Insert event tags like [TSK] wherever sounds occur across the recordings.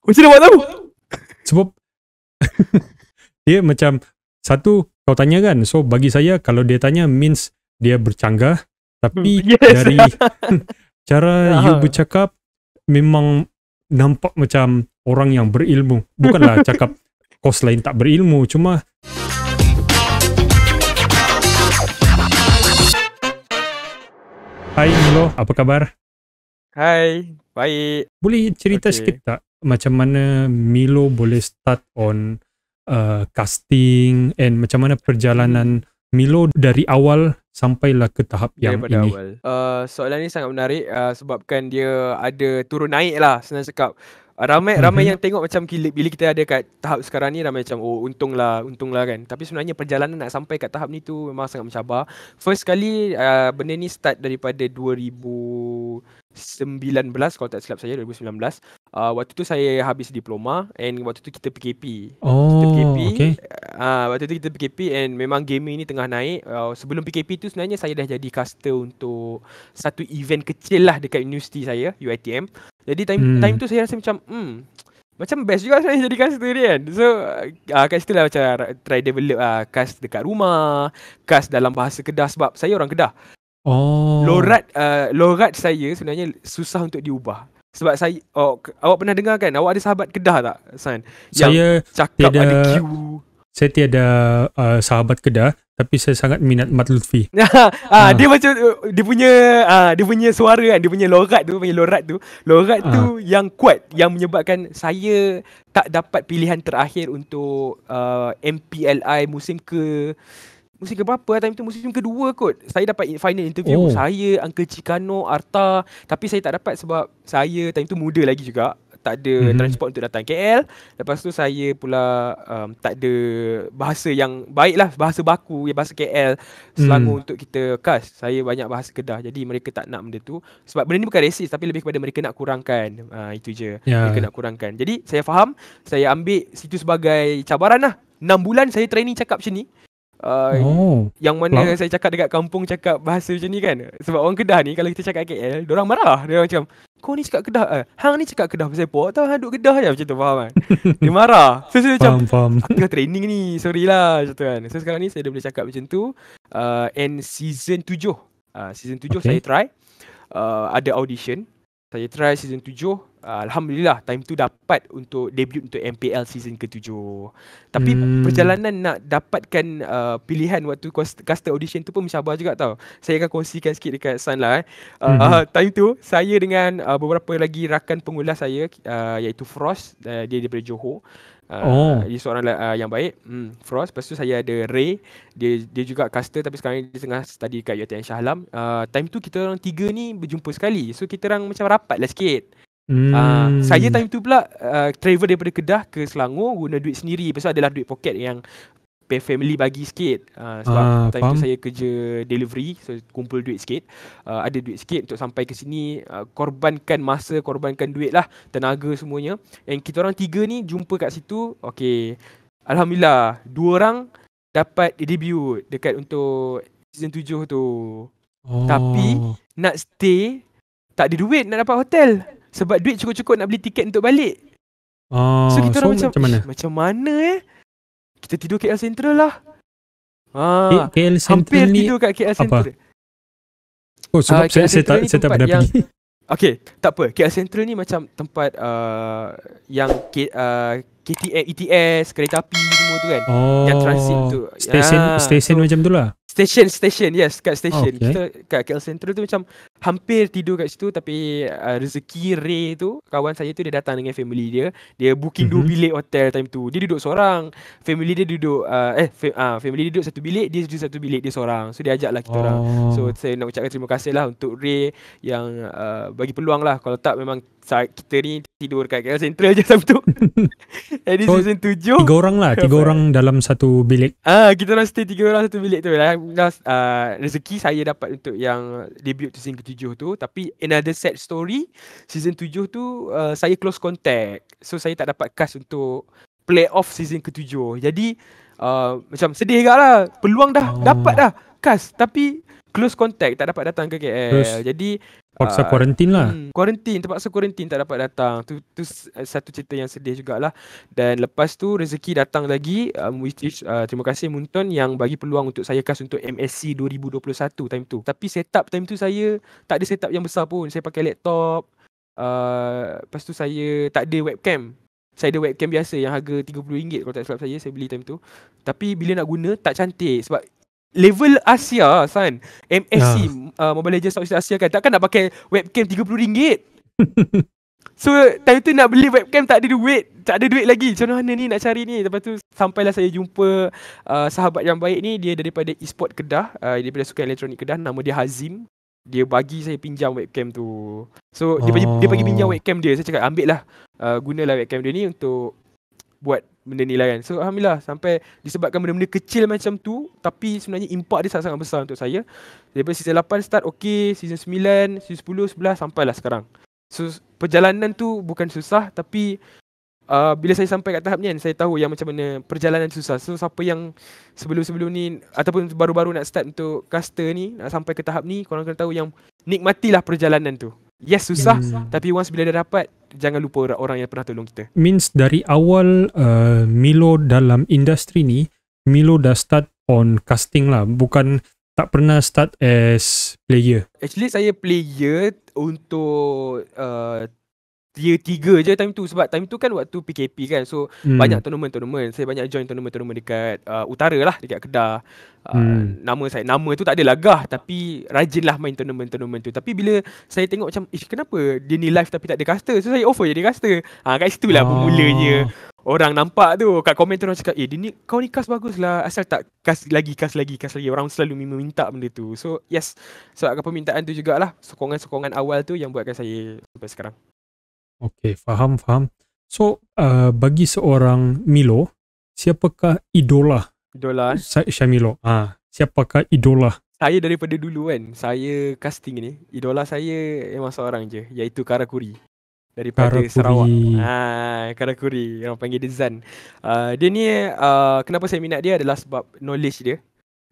Macam mana buat tahu? Sebab [LAUGHS] dia macam satu kau tanya kan. So bagi saya kalau dia tanya means dia bercanggah tapi hmm, yes. dari [LAUGHS] cara uh-huh. you bercakap memang nampak macam orang yang berilmu. Bukanlah [LAUGHS] cakap kos lain tak berilmu cuma Hai Milo, apa khabar? Hai, baik. Boleh cerita okay. sikit tak? macam mana Milo boleh start on uh, casting and macam mana perjalanan Milo dari awal sampailah ke tahap yang Daripada ini. Awal. Uh, soalan ni sangat menarik uh, sebabkan dia ada turun naik lah senang cakap. Ramai-ramai uh, ramai mhm. yang tengok macam bila kita ada kat tahap sekarang ni ramai macam oh untunglah untunglah kan. Tapi sebenarnya perjalanan nak sampai kat tahap ni tu memang sangat mencabar. First kali uh, benda ni start daripada 2019 kalau tak silap saya 2019 uh, ah, waktu tu saya habis diploma and waktu tu kita PKP oh, kita PKP ah okay. uh, waktu tu kita PKP and memang gaming ni tengah naik uh, sebelum PKP tu sebenarnya saya dah jadi caster untuk satu event kecil lah dekat universiti saya UiTM jadi time hmm. time tu saya rasa macam hmm macam best juga saya jadi caster ni kan. So uh, kat situ lah macam try develop uh, cast dekat rumah, cast dalam bahasa Kedah sebab saya orang Kedah. Oh. Lorat uh, lorat saya sebenarnya susah untuk diubah. Sebab saya oh, awak pernah dengar kan awak ada sahabat Kedah tak? San. Saya yang cakap tiada, ada queue. Saya tiada uh, sahabat Kedah tapi saya sangat minat Mat Lutfi. [LAUGHS] ah, ha. dia macam uh, dia punya ah, dia punya suara kan, dia punya lorat tu, punya lorat tu. Lorat ha. tu ah. yang kuat yang menyebabkan saya tak dapat pilihan terakhir untuk uh, MPLI musim ke musim ke berapa time tu musim kedua kot saya dapat final interview oh. saya Uncle Chicano Arta tapi saya tak dapat sebab saya time tu muda lagi juga tak ada mm-hmm. transport untuk datang KL lepas tu saya pula um, tak ada bahasa yang baik lah bahasa baku ya bahasa KL Selangor mm. untuk kita cast saya banyak bahasa Kedah jadi mereka tak nak benda tu sebab benda ni bukan resis tapi lebih kepada mereka nak kurangkan uh, itu je yeah. mereka nak kurangkan jadi saya faham saya ambil situ sebagai cabaran lah 6 bulan saya training cakap macam ni Uh, oh. Yang mana Lama. saya cakap dekat kampung Cakap bahasa macam ni kan Sebab orang Kedah ni Kalau kita cakap KL orang marah Diorang macam Kau ni cakap Kedah eh? Hang ni cakap Kedah pasal apa Tahu hang duduk Kedah je Macam tu faham kan [LAUGHS] Dia marah So saya macam faham, faham. Aku dah training ni Sorry lah Macam tu kan So sekarang ni saya dah boleh cakap macam tu uh, And season 7 uh, Season 7 okay. saya try uh, Ada audition saya try season 7 uh, ah, Alhamdulillah time tu dapat untuk debut untuk MPL season ke-7 Tapi hmm. perjalanan nak dapatkan uh, pilihan waktu caster audition tu pun mencabar juga tau Saya akan kongsikan sikit dekat Sun lah eh. uh, hmm. uh, Time tu saya dengan uh, beberapa lagi rakan pengulas saya uh, Iaitu Frost uh, Dia daripada Johor Uh, oh. Dia seorang uh, yang baik hmm, Frost Lepas tu saya ada Ray Dia dia juga caster Tapi sekarang dia tengah study kat UTN Shah Alam uh, Time tu kita orang tiga ni Berjumpa sekali So kita orang macam rapat lah sikit hmm. uh, Saya time tu pula uh, Travel daripada Kedah ke Selangor Guna duit sendiri Pasal adalah duit poket yang pay family bagi sikit uh, sebab uh, time faham. tu saya kerja delivery so kumpul duit sikit uh, ada duit sikit untuk sampai ke sini uh, korbankan masa korbankan duit lah tenaga semuanya and kita orang tiga ni jumpa kat situ okay Alhamdulillah dua orang dapat debut dekat untuk season tujuh tu oh. tapi nak stay tak ada duit nak dapat hotel sebab duit cukup-cukup nak beli tiket untuk balik Oh, so kita orang so macam macam mana, macam mana eh kita tidur KL Central lah ah, K- KL Central hampir ni tidur kat KL Central apa? Oh sebab uh, saya, saya, tak, saya tak pernah yang, pergi Okay tak KL Central ni macam tempat uh, Yang K, uh, KTM, ETS, kereta api semua tu kan oh, Yang transit tu Station, ah, station so, macam tu lah Station, station, yes kat station oh, okay. Kita kat KL Central tu macam hampir tidur kat situ tapi uh, rezeki Ray tu kawan saya tu dia datang dengan family dia dia booking mm-hmm. dua mhm. bilik hotel time tu dia duduk seorang family dia duduk uh, eh fa- uh, family dia duduk satu bilik dia duduk satu bilik dia seorang so dia ajak lah kita oh. orang so saya nak ucapkan terima kasih lah untuk Ray yang uh, bagi peluang lah kalau tak memang kita ni tidur kat KL Central je sama tu jadi so, season 7 tiga orang lah tiga [LAUGHS] orang dalam satu bilik Ah, uh, kita orang stay tiga orang satu bilik tu lah uh, rezeki saya dapat untuk yang debut tu season tujuh tu Tapi another sad story Season tujuh tu uh, Saya close contact So saya tak dapat cast untuk Playoff season ketujuh Jadi uh, Macam sedih juga lah Peluang dah oh. Dapat dah Cast Tapi Close contact Tak dapat datang ke KL Terus. Jadi Paksa kuarantin ah, uh, lah Kuarantin hmm, Terpaksa kuarantin Tak dapat datang tu, tu eh, satu cerita yang sedih jugalah Dan lepas tu Rezeki datang lagi um, which is, uh, Terima kasih Munton Yang bagi peluang Untuk saya kas Untuk MSC 2021 Time tu Tapi setup time tu saya Tak ada setup yang besar pun Saya pakai laptop uh, Lepas tu saya Tak ada webcam saya ada webcam biasa yang harga RM30 kalau tak silap saya, saya beli time tu. Tapi bila nak guna, tak cantik sebab level Asia kan? MSC ha. Ah. uh, Mobile Legends Southeast Asia kan takkan nak pakai webcam RM30 [LAUGHS] So time tu nak beli webcam tak ada duit Tak ada duit lagi Macam mana ni nak cari ni Lepas tu sampailah saya jumpa uh, Sahabat yang baik ni Dia daripada e-sport Kedah uh, Daripada Sukan Elektronik Kedah Nama dia Hazim Dia bagi saya pinjam webcam tu So oh. dia, bagi, dia bagi pinjam oh. webcam dia Saya cakap ambil lah uh, Gunalah webcam dia ni untuk buat benda ni lah kan. So alhamdulillah sampai disebabkan benda-benda kecil macam tu tapi sebenarnya impak dia sangat-sangat besar untuk saya. Daripada season 8 start okey, season 9, season 10, 11 sampailah sekarang. So perjalanan tu bukan susah tapi uh, bila saya sampai kat tahap ni kan saya tahu yang macam mana perjalanan susah. So siapa yang sebelum-sebelum ni ataupun baru-baru nak start untuk caster ni nak sampai ke tahap ni korang kena tahu yang nikmatilah perjalanan tu. Yes susah hmm. Tapi once bila dah dapat Jangan lupa orang-orang yang pernah tolong kita Means dari awal uh, Milo dalam industri ni Milo dah start on casting lah Bukan tak pernah start as player Actually saya player untuk uh, tier 3 je time tu sebab time tu kan waktu PKP kan so hmm. banyak tournament-tournament saya banyak join tournament-tournament dekat uh, utara lah dekat Kedah uh, hmm. nama saya nama tu tak ada lagah tapi rajin lah main tournament-tournament tu tapi bila saya tengok macam ish kenapa dia ni live tapi tak ada caster so saya offer jadi caster ha, kat situ lah oh. bermulanya Orang nampak tu Kat komen tu orang cakap Eh dia ni Kau ni kas bagus lah Asal tak kas lagi Kas lagi kas lagi Orang selalu meminta benda tu So yes Sebab so, permintaan tu jugalah Sokongan-sokongan awal tu Yang buatkan saya Sampai sekarang Okey, faham, faham. So, uh, bagi seorang Milo, siapakah idola? Idola? Eh? Syah Milo. Ha, siapakah idola? Saya daripada dulu kan, saya casting ni, idola saya memang seorang je, iaitu Karakuri. Daripada Karakuri. Sarawak. Ha, Karakuri, orang panggil dia Zan. Uh, dia ni, uh, kenapa saya minat dia adalah sebab knowledge dia.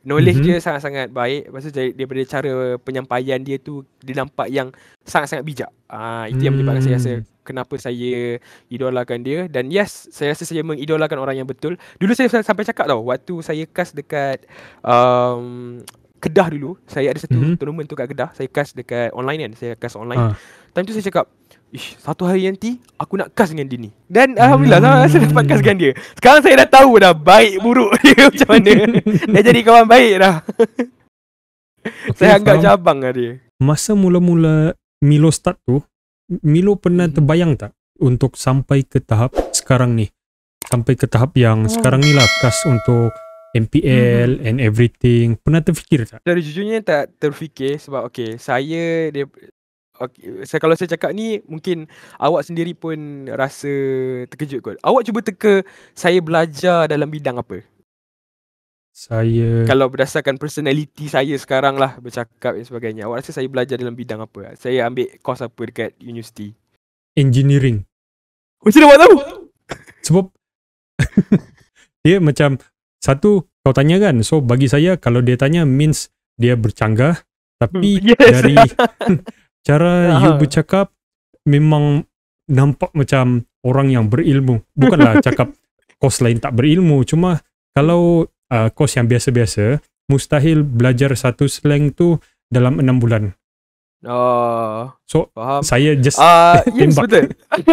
Knowledge mm-hmm. dia sangat-sangat baik. Pasal dia daripada cara penyampaian dia tu dia nampak yang sangat-sangat bijak. Ah uh, itu mm. yang hmm. menyebabkan saya rasa kenapa saya idolakan dia dan yes saya rasa saya mengidolakan orang yang betul dulu saya sampai cakap tau waktu saya cast dekat um, Kedah dulu saya ada satu mm-hmm. tournament tu kat Kedah saya cast dekat online kan saya cast online uh. time tu saya cakap Ish, satu hari nanti aku nak kas dengan dia ni. Dan alhamdulillah hmm. saya dapat kas dengan dia. Sekarang saya dah tahu dah baik buruk dia [LAUGHS] macam mana. [LAUGHS] dah jadi kawan baik dah. Okay, [LAUGHS] saya agak cabang lah dia. Masa mula-mula Milo start tu, Milo pernah mhm. terbayang tak untuk sampai ke tahap sekarang ni? Sampai ke tahap yang oh. sekarang ni lah kas untuk MPL hmm and everything. Pernah terfikir tak? Dari jujurnya tak terfikir sebab okay saya dia okay, saya kalau saya cakap ni mungkin awak sendiri pun rasa terkejut kot. Awak cuba teka saya belajar dalam bidang apa? saya kalau berdasarkan personality saya sekarang lah bercakap dan sebagainya awak rasa saya belajar dalam bidang apa saya ambil course apa dekat universiti engineering macam mana awak tahu sebab [LAUGHS] dia macam satu kau tanya kan so bagi saya kalau dia tanya means dia bercanggah tapi hmm, yes. dari [LAUGHS] cara uh you bercakap memang nampak macam orang yang berilmu bukanlah [LAUGHS] cakap kos lain tak berilmu cuma kalau uh, course yang biasa-biasa, mustahil belajar satu slang tu dalam enam bulan. Uh, so, faham. saya just uh, [LAUGHS] yes, betul.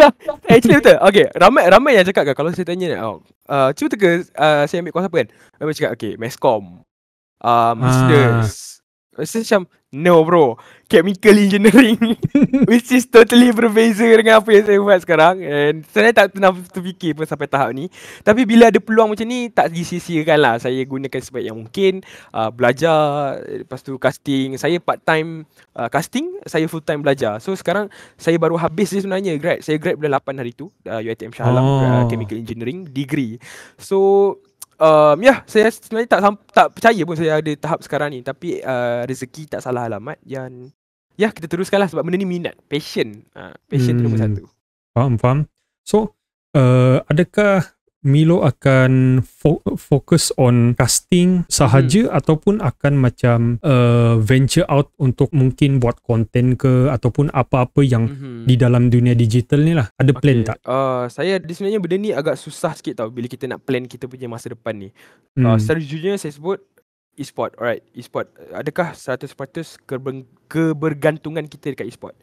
[LAUGHS] betul. Okay, ramai ramai yang cakap kan, kalau saya tanya ni. Oh, uh, cuba teka uh, saya ambil kuasa apa kan? Ramai cakap, okay, MESCOM. Uh, Masters. Ah. Uh. Rasa macam No bro Chemical engineering [LAUGHS] Which is totally berbeza Dengan apa yang saya buat sekarang And Saya tak pernah terfikir pun Sampai tahap ni Tapi bila ada peluang macam ni Tak disisirkan lah Saya gunakan sebaik yang mungkin uh, Belajar Lepas tu casting Saya part time uh, ah, Casting Saya full time belajar So sekarang Saya baru habis je sebenarnya Grad Saya grad bila 8 hari tu uh, ah, UITM Shah Alam oh. uh, Chemical engineering Degree So um, ya, yeah, saya sebenarnya tak tak percaya pun saya ada tahap sekarang ni. Tapi uh, rezeki tak salah alamat. Yang, ya, yeah, kita lah sebab benda ni minat. Passion. Uh, passion hmm. nombor satu. Faham, faham. So, uh, adakah Milo akan fo- fokus on casting sahaja hmm. ataupun akan macam uh, venture out untuk mungkin buat konten ke ataupun apa-apa yang hmm. di dalam dunia digital ni lah. Ada okay. plan tak? Uh, saya sebenarnya benda ni agak susah sikit tau bila kita nak plan kita punya masa depan ni. Uh, hmm. Uh, secara jujurnya saya sebut e-sport. Alright, e-sport. Adakah 100% keber- kebergantungan kita dekat e-sport?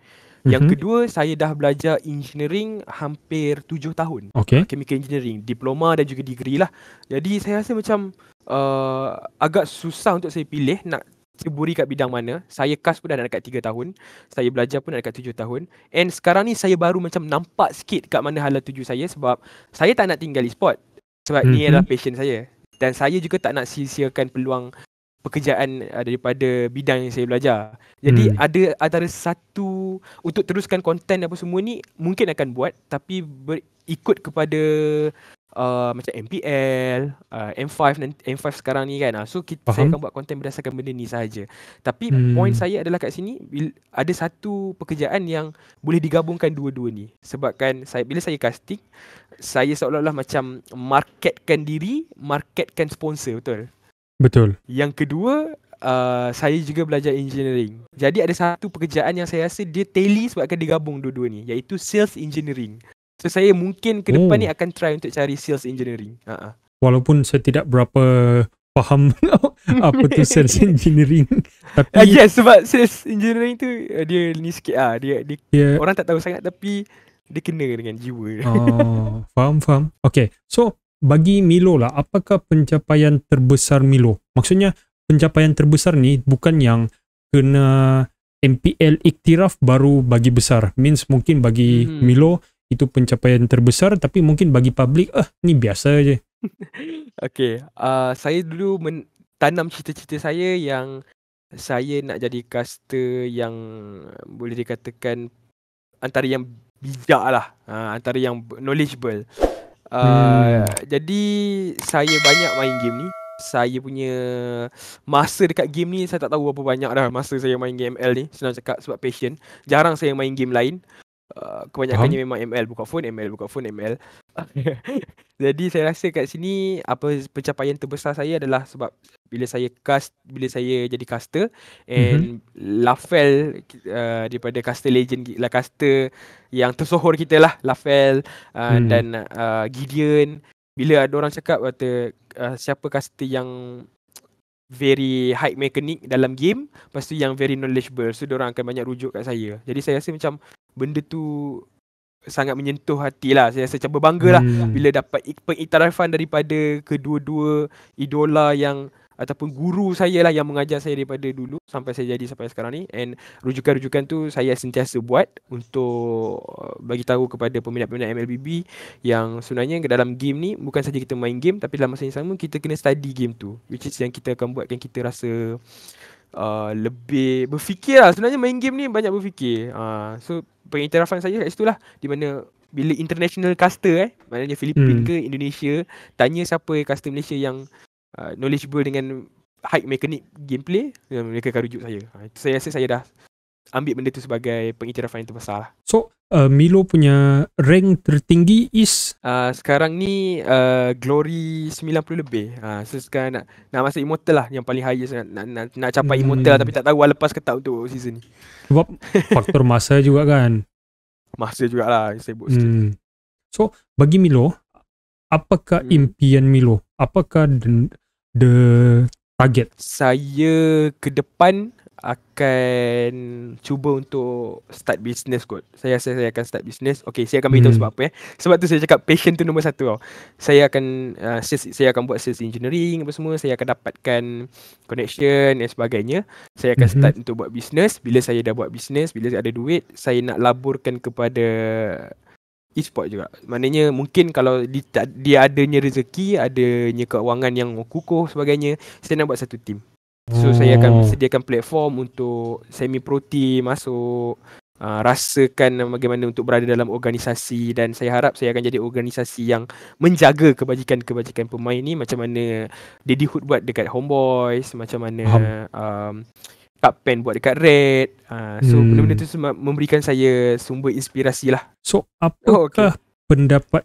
hmm Yang mhm. kedua, saya dah belajar engineering hampir tujuh tahun. Okay. chemical engineering, diploma dan juga degree lah. Jadi saya rasa macam uh, agak susah untuk saya pilih nak ceburi kat bidang mana. Saya kas pun dah dekat tiga tahun. Saya belajar pun dah dekat tujuh tahun. And sekarang ni saya baru macam nampak sikit kat mana hala tuju saya sebab saya tak nak tinggal e-sport. Sebab mm-hmm. ni mhm. adalah passion saya. Dan saya juga tak nak sia peluang pekerjaan uh, daripada bidang yang saya belajar. Jadi hmm. ada antara satu untuk teruskan konten apa semua ni mungkin akan buat tapi berikut kepada uh, macam MPL, uh, M5 dan M5 sekarang ni kan. Ah, so kita Faham. saya akan buat konten berdasarkan benda ni saja. Tapi hmm. point saya adalah kat sini ada satu pekerjaan yang boleh digabungkan dua-dua ni. Sebabkan saya bila saya casting, saya seolah-olah macam marketkan diri, marketkan sponsor, betul? Betul. Yang kedua, uh, saya juga belajar engineering. Jadi ada satu pekerjaan yang saya rasa dia tally sebab akan digabung dua-dua ni, iaitu sales engineering. So saya mungkin ke depan oh. ni akan try untuk cari sales engineering. Uh-huh. Walaupun saya tidak berapa faham [LAUGHS] apa tu sales [LAUGHS] engineering. tapi uh, yes, sebab sales engineering tu uh, dia ni sikit ah, dia dia yeah. orang tak tahu sangat tapi dia kena dengan jiwa. Oh, faham, faham. Okay. So, bagi Milo lah, apakah pencapaian terbesar Milo? Maksudnya pencapaian terbesar ni bukan yang kena MPL iktiraf baru bagi besar. Means mungkin bagi hmm. Milo itu pencapaian terbesar tapi mungkin bagi publik eh ni biasa je. [LAUGHS] okay, uh, saya dulu men- tanam cita-cita saya yang saya nak jadi caster yang boleh dikatakan antara yang bijak lah. Uh, antara yang knowledgeable. Uh, hmm. Ah, jadi saya banyak main game ni Saya punya masa dekat game ni Saya tak tahu apa banyak dah masa saya main game ML ni Senang cakap sebab passion Jarang saya main game lain uh, Kebanyakannya memang ML buka phone, ML buka phone, ML [LAUGHS] Jadi saya rasa kat sini apa pencapaian terbesar saya adalah sebab bila saya cast bila saya jadi caster and mm-hmm. Lafel uh, daripada caster legend lah caster yang tersohor kita lah Lafel uh, mm. dan uh, Gideon bila ada orang cakap kata uh, siapa caster yang very high mechanic dalam game lepas yang very knowledgeable so dia orang akan banyak rujuk kat saya. Jadi saya rasa macam benda tu sangat menyentuh hati lah Saya rasa macam berbangga lah hmm. Bila dapat pengiktirafan daripada kedua-dua idola yang Ataupun guru saya lah yang mengajar saya daripada dulu Sampai saya jadi sampai sekarang ni And rujukan-rujukan tu saya sentiasa buat Untuk uh, bagi tahu kepada peminat-peminat MLBB Yang sebenarnya dalam game ni Bukan saja kita main game Tapi dalam masa yang sama kita kena study game tu Which is yang kita akan buatkan kita rasa Uh, lebih berfikir lah Sebenarnya main game ni banyak berfikir uh, So pengiktirafan saya kat situ lah Di mana bila international caster eh Maknanya Filipina hmm. ke Indonesia Tanya siapa caster Malaysia yang uh, knowledgeable dengan high mechanic gameplay Mereka akan rujuk saya uh, saya rasa saya dah ambil benda tu sebagai pengiktirafan yang terbesar lah. So uh, Milo punya rank tertinggi is? Uh, sekarang ni uh, Glory 90 lebih. Uh, so sekarang nak, nak masuk Immortal lah yang paling highest. Nak, nak, nak, nak capai hmm. Immortal lah tapi tak tahu lah lepas ke tak untuk season ni. Sebab faktor masa juga kan. [LAUGHS] Masa jugalah sibuk hmm. sikit. So bagi Milo, apakah hmm. impian Milo? Apakah the, the target? Saya ke depan akan cuba untuk start business kot. Saya rasa saya akan start business. Okay, saya akan beritahu hmm. sebab apa ya. Sebab tu saya cakap passion tu nombor satu tau. Saya akan uh, sales, saya akan buat sales engineering apa semua. Saya akan dapatkan connection dan sebagainya. Saya akan hmm. start untuk buat business. Bila saya dah buat business, bila saya ada duit, saya nak laburkan kepada e-sport juga. Maknanya mungkin kalau dia, dia adanya rezeki, adanya keuangan yang kukuh sebagainya, saya nak buat satu team. So hmm. saya akan oh. sediakan platform untuk semi pro team masuk uh, rasakan bagaimana untuk berada dalam organisasi dan saya harap saya akan jadi organisasi yang menjaga kebajikan-kebajikan pemain ni macam mana Daddy Hood buat dekat Homeboys macam mana um, Kak Pen buat dekat Red uh, so hmm. benda-benda tu semua memberikan saya sumber inspirasi lah so apakah oh, okay. pendapat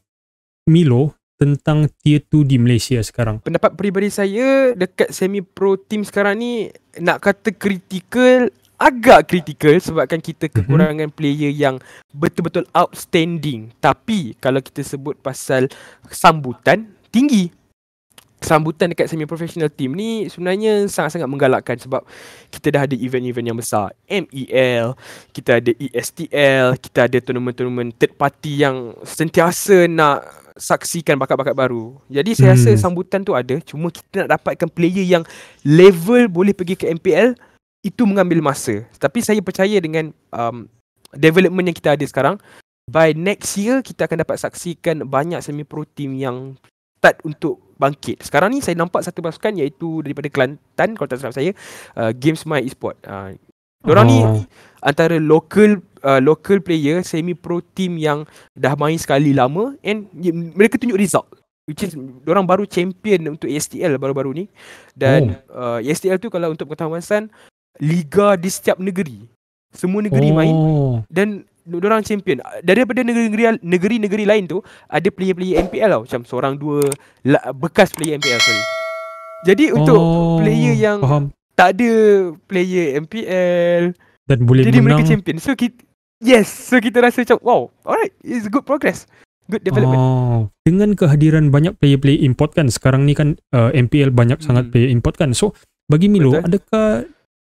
Milo tentang tier 2 di Malaysia sekarang? Pendapat peribadi saya dekat semi pro team sekarang ni nak kata kritikal agak kritikal sebabkan kita mhm. kekurangan mm-hmm. player yang betul-betul outstanding. Tapi kalau kita sebut pasal sambutan tinggi sambutan dekat semi professional team ni sebenarnya sangat-sangat menggalakkan sebab kita dah ada event-event yang besar MEL kita ada ESTL kita ada tournament-tournament third party yang sentiasa nak saksikan bakat-bakat baru. Jadi saya hmm. rasa sambutan tu ada, cuma kita nak dapatkan player yang level boleh pergi ke MPL itu mengambil masa. Tapi saya percaya dengan um, development yang kita ada sekarang, by next year kita akan dapat saksikan banyak semi pro team yang start untuk bangkit. Sekarang ni saya nampak satu pasukan iaitu daripada Kelantan kalau tak salah saya, uh, Games My Esport. Uh, Diorang oh. ni antara local uh, local player semi pro team yang dah main sekali lama and yeah, mereka tunjuk result which is diorang baru champion untuk ESTL baru-baru ni dan oh. uh, ESTL tu kalau untuk pengetahuan liga di setiap negeri semua negeri oh. main dan diorang champion daripada negeri-negeri negeri-negeri lain tu ada player-player MPL tau macam seorang dua bekas player MPL sorry jadi untuk oh. player yang Faham tak ada player MPL dan boleh jadi menang. mereka champion so kita yes so kita rasa macam wow alright it's good progress good development oh, dengan kehadiran banyak player-player import kan sekarang ni kan uh, MPL banyak hmm. sangat player import kan so bagi Milo Betul. adakah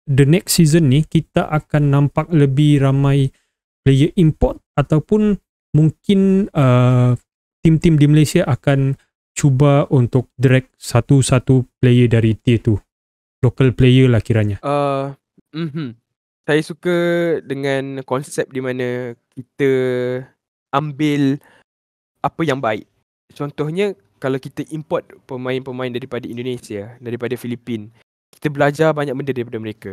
the next season ni kita akan nampak lebih ramai player import ataupun mungkin uh, tim-tim di Malaysia akan cuba untuk drag satu-satu player dari tier 2 local player lah kiranya. Uh, mm-hmm. Saya suka dengan konsep di mana kita ambil apa yang baik. Contohnya kalau kita import pemain-pemain daripada Indonesia, daripada Filipina, kita belajar banyak benda daripada mereka.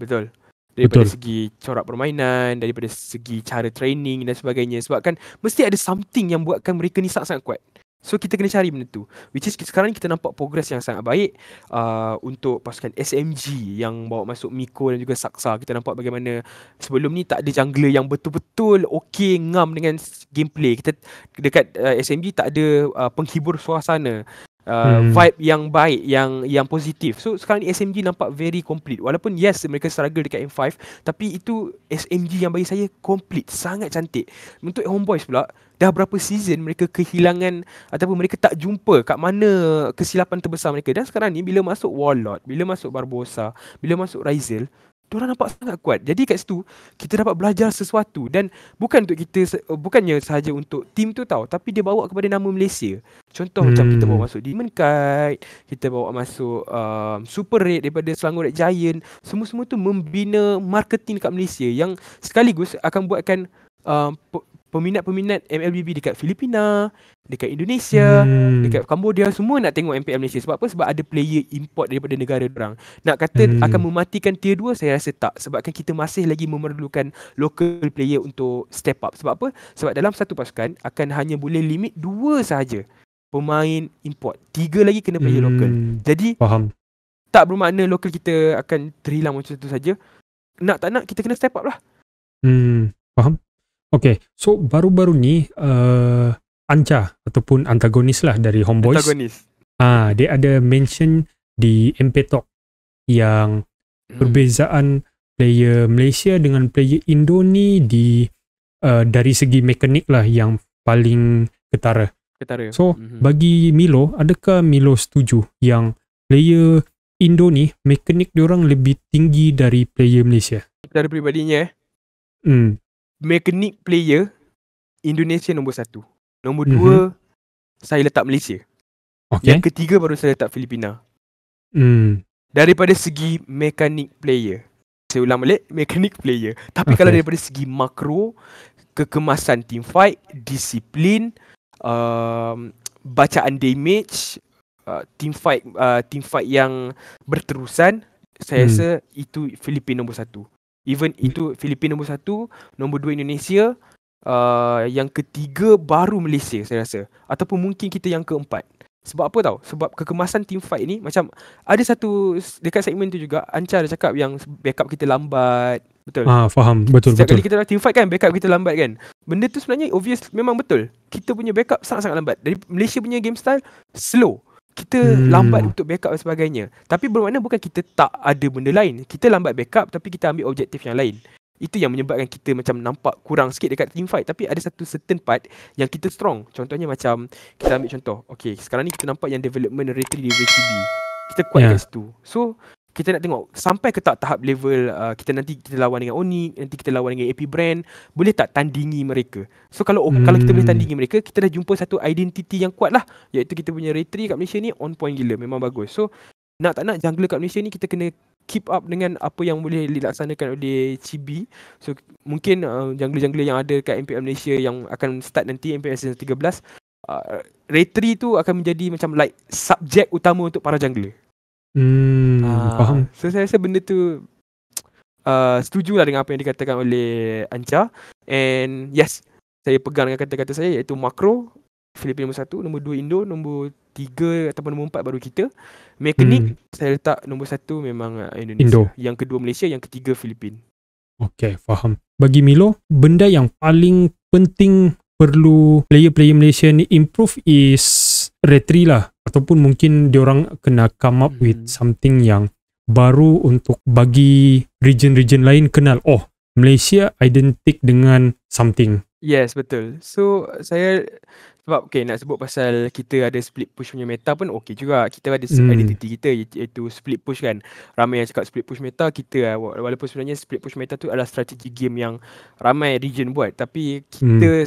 Betul. Daripada Betul. segi corak permainan, daripada segi cara training dan sebagainya. Sebab kan mesti ada something yang buatkan mereka ni sangat-sangat kuat. So kita kena cari benda tu Which is sekarang ni kita nampak progress yang sangat baik uh, Untuk pasukan SMG Yang bawa masuk Miko dan juga Saksa Kita nampak bagaimana Sebelum ni tak ada jungler yang betul-betul Okay ngam dengan gameplay Kita dekat uh, SMG tak ada uh, penghibur suasana Uh, hmm. vibe yang baik yang yang positif. So sekarang ni SMG nampak very complete. Walaupun yes mereka struggle dekat M5 tapi itu SMG yang bagi saya complete, sangat cantik. Untuk Homeboys pula dah berapa season mereka kehilangan ataupun mereka tak jumpa kat mana kesilapan terbesar mereka. Dan sekarang ni bila masuk Warlord, bila masuk Barbosa, bila masuk Ryzel, Diorang nampak sangat kuat. Jadi kat situ kita dapat belajar sesuatu dan bukan untuk kita eh, bukannya sahaja untuk team tu tau tapi dia bawa kepada nama Malaysia. Contoh hmm. macam kita bawa masuk Demon Kite, kita bawa masuk um, Super Red daripada Selangor Red Giant. Semua-semua tu membina marketing kat Malaysia yang sekaligus akan buatkan um, peminat-peminat MLBB dekat Filipina, dekat Indonesia, hmm. dekat Cambodia semua nak tengok MPL Malaysia sebab apa? Sebab ada player import daripada negara orang. Nak kata hmm. akan mematikan tier 2 saya rasa tak sebab kan kita masih lagi memerlukan local player untuk step up. Sebab apa? Sebab dalam satu pasukan akan hanya boleh limit dua sahaja pemain import. Tiga lagi kena player hmm. local. Jadi faham. Tak bermakna local kita akan terhilang macam tu saja. Nak tak nak kita kena step up lah. Hmm, faham? Okay, so baru-baru ni uh, Anca ataupun antagonis lah dari Homeboys. Antagonis. Ah, uh, dia ada mention di MP Talk yang hmm. perbezaan player Malaysia dengan player Indo ni di uh, dari segi mekanik lah yang paling ketara. Ketara. So mm-hmm. bagi Milo, adakah Milo setuju yang player Indo ni mekanik orang lebih tinggi dari player Malaysia? Dari peribadinya eh? Hmm, mekanik player Indonesia nombor satu Nombor mm-hmm. dua Saya letak Malaysia okay. Yang ketiga baru saya letak Filipina mm. Daripada segi mekanik player Saya ulang balik [LAUGHS] Mekanik player Tapi okay. kalau daripada segi makro Kekemasan team fight Disiplin uh, Bacaan damage uh, Team fight uh, team fight yang berterusan Saya mm. rasa itu Filipina nombor satu Even itu Filipina nombor satu, nombor dua Indonesia, uh, yang ketiga baru Malaysia saya rasa. Ataupun mungkin kita yang keempat. Sebab apa tau? Sebab kekemasan team fight ni macam ada satu dekat segmen tu juga Ancar dah cakap yang backup kita lambat. Betul. Ah, faham. Betul, Setiap betul. Kali kita dah team fight kan, backup kita lambat kan. Benda tu sebenarnya obvious memang betul. Kita punya backup sangat-sangat lambat. Dari Malaysia punya game style slow kita hmm. lambat untuk backup dan sebagainya. Tapi bermakna bukan kita tak ada benda lain. Kita lambat backup tapi kita ambil objektif yang lain. Itu yang menyebabkan kita macam nampak kurang sikit dekat team fight tapi ada satu certain part yang kita strong. Contohnya macam kita ambil contoh. Okay sekarang ni kita nampak yang development rate di VCB. Kita kuat yeah. kat situ. So kita nak tengok sampai ke tak tahap level uh, kita nanti kita lawan dengan Oni, nanti kita lawan dengan AP brand, boleh tak tandingi mereka. So kalau hmm. kalau kita boleh hmm. tandingi mereka, kita dah jumpa satu identiti yang kuat lah iaitu kita punya retri kat Malaysia ni on point gila, memang bagus. So nak tak nak jungler kat Malaysia ni kita kena keep up dengan apa yang boleh dilaksanakan oleh CB. So mungkin uh, jungler-jungler yang ada kat MPL Malaysia yang akan start nanti MPL season 13 uh, Retri tu akan menjadi macam like subjek utama untuk para jungler. Hmm, uh, faham. So saya rasa benda tu [TSK] uh, setuju lah dengan apa yang dikatakan oleh Anca. And yes, saya pegang dengan kata-kata saya iaitu makro, Filipina nombor satu, nombor dua Indo, nombor tiga ataupun nombor empat baru kita. Mekanik, hmm. saya letak nombor satu memang uh, Indonesia. Indo. Yang kedua Malaysia, yang ketiga Filipina. Okay, faham. Bagi Milo, benda yang paling penting perlu player-player Malaysia ni improve is retri lah ataupun mungkin dia orang kena come up hmm. with something yang baru untuk bagi region-region lain kenal oh Malaysia identik dengan something yes betul so saya sebab okay nak sebut pasal kita ada split push punya meta pun okey juga kita ada hmm. identity kita iaitu split push kan ramai yang cakap split push meta kita eh, walaupun sebenarnya split push meta tu adalah strategi game yang ramai region buat tapi kita hmm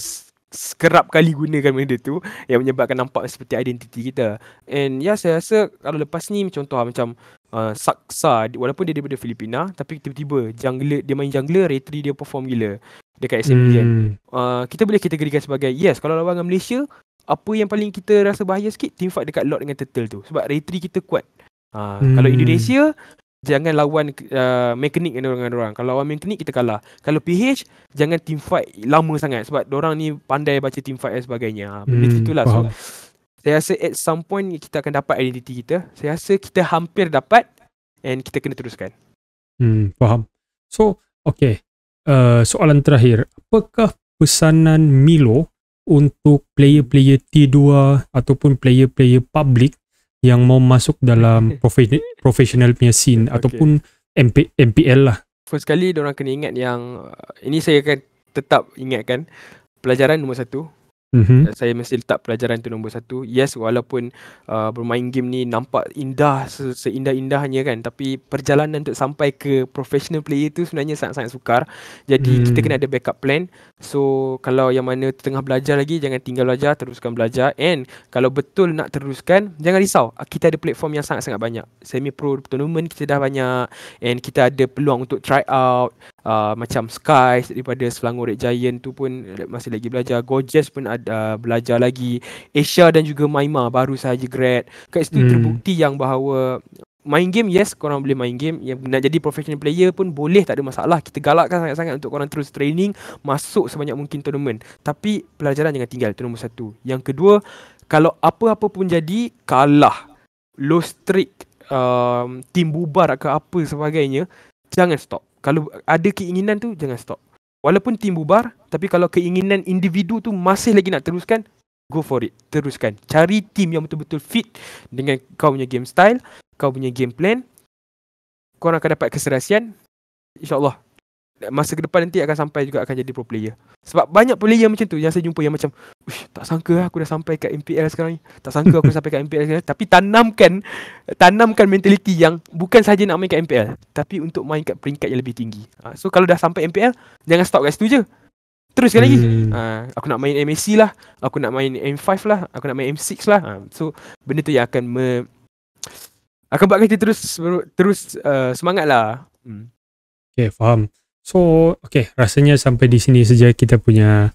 kerap kali gunakan benda tu yang menyebabkan nampak seperti identiti kita. And ya yeah, saya rasa kalau lepas ni contoh lah, macam uh, Saksa walaupun dia daripada Filipina tapi tiba-tiba jungler dia main jungler retri dia perform gila dekat SMG kan. hmm. kan. Uh, kita boleh kategorikan sebagai yes kalau lawan dengan Malaysia apa yang paling kita rasa bahaya sikit team fight dekat lot dengan turtle tu sebab retri kita kuat. Uh, hmm. Kalau Indonesia jangan lawan uh, mekanik dengan orang. Kalau lawan mekanik kita kalah. Kalau PH jangan team fight lama sangat sebab orang ni pandai baca team fight dan sebagainya. Ha, hmm, Begitu itulah soalan. Saya rasa at some point kita akan dapat identiti kita. Saya rasa kita hampir dapat and kita kena teruskan. Hmm, faham. So, okay. Uh, soalan terakhir. Apakah pesanan Milo untuk player-player T2 ataupun player-player public yang mau masuk dalam profe- [LAUGHS] professional punya scene okay. ataupun MP- MPL lah. First sekali, orang kena ingat yang uh, ini saya akan tetap ingatkan pelajaran nombor satu Mm-hmm. Saya mesti letak pelajaran tu nombor satu Yes walaupun uh, bermain game ni nampak indah Seindah-indahnya kan Tapi perjalanan untuk sampai ke professional player tu Sebenarnya sangat-sangat sukar Jadi mm. kita kena ada backup plan So kalau yang mana tengah belajar lagi Jangan tinggal belajar Teruskan belajar And kalau betul nak teruskan Jangan risau ah, Kita ada platform yang sangat-sangat banyak Semi pro tournament kita dah banyak And kita ada peluang untuk try out Uh, macam Sky daripada Selangor Red Giant tu pun eh, masih lagi belajar Gorgeous pun ada uh, belajar lagi Asia dan juga Maima baru sahaja grad kat situ hmm. terbukti yang bahawa main game yes korang boleh main game yang nak jadi professional player pun boleh tak ada masalah kita galakkan sangat-sangat untuk korang terus training masuk sebanyak mungkin tournament tapi pelajaran jangan tinggal itu nombor satu yang kedua kalau apa-apa pun jadi kalah low streak um, tim bubar ke apa sebagainya jangan stop kalau ada keinginan tu jangan stop. Walaupun tim bubar tapi kalau keinginan individu tu masih lagi nak teruskan go for it. Teruskan. Cari tim yang betul-betul fit dengan kau punya game style, kau punya game plan. Kau orang akan dapat keserasian. InsyaAllah masa ke depan nanti akan sampai juga akan jadi pro player. Sebab banyak player macam tu yang saya jumpa yang macam, tak sangka lah aku dah sampai kat MPL sekarang ni. Tak sangka aku dah sampai kat MPL sekarang Tapi tanamkan, tanamkan mentaliti yang bukan saja nak main kat MPL. Tapi untuk main kat peringkat yang lebih tinggi. Ha, so kalau dah sampai MPL, jangan stop kat situ je. Teruskan lagi. Hmm. Ha, aku nak main MAC lah. Aku nak main M5 lah. Aku nak main M6 lah. Ha, so benda tu yang akan me... Akan buat kita terus terus uh, semangat lah. Hmm. Okay, faham. So, okay, rasanya sampai di sini saja kita punya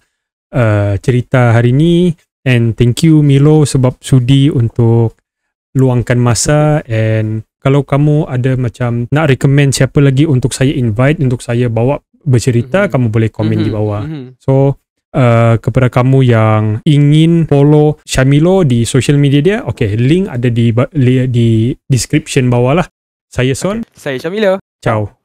uh, cerita hari ini. And thank you Milo sebab sudi untuk luangkan masa. And kalau kamu ada macam nak recommend siapa lagi untuk saya invite, untuk saya bawa bercerita, mm-hmm. kamu boleh komen mm-hmm. di bawah. Mm-hmm. So, uh, kepada kamu yang ingin follow Syamilo di social media dia, okay, link ada di, di description bawah lah. Saya Son. Okay. Saya Syamilo. Ciao.